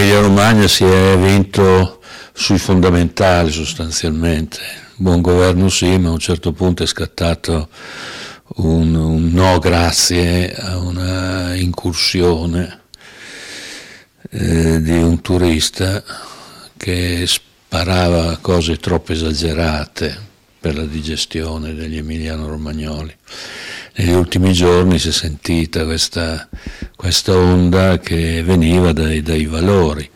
Emilia Romagna si è vinto sui fondamentali sostanzialmente. Buon governo sì, ma a un certo punto è scattato un, un no grazie a una incursione eh, di un turista che sparava cose troppo esagerate per la digestione degli emiliano-romagnoli. Negli ultimi giorni si è sentita questa questa onda che veniva dai, dai valori.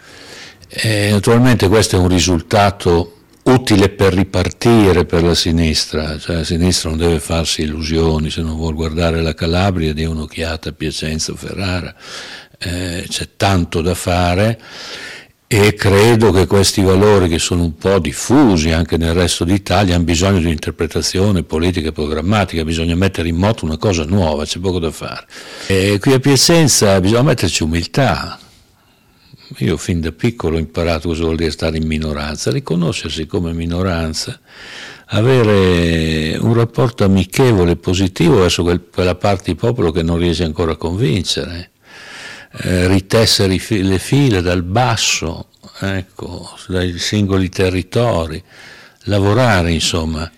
E naturalmente questo è un risultato utile per ripartire per la sinistra, cioè la sinistra non deve farsi illusioni, se non vuol guardare la Calabria dia un'occhiata a Piacenza, o Ferrara, eh, c'è tanto da fare e credo che questi valori che sono un po' diffusi anche nel resto d'Italia hanno bisogno di un'interpretazione politica e programmatica, bisogna mettere in moto una cosa nuova, c'è poco da fare. E qui a Piacenza bisogna metterci umiltà. Io fin da piccolo ho imparato cosa vuol dire stare in minoranza, riconoscersi come minoranza, avere un rapporto amichevole e positivo verso quella parte di popolo che non riesce ancora a convincere eh, ritessere le file dal basso, ecco, dai singoli territori, lavorare insomma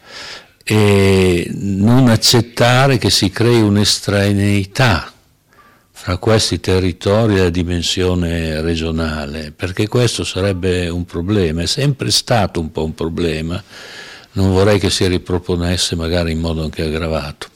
e non accettare che si crei un'estraneità fra questi territori e la dimensione regionale, perché questo sarebbe un problema, è sempre stato un po' un problema, non vorrei che si riproponesse magari in modo anche aggravato.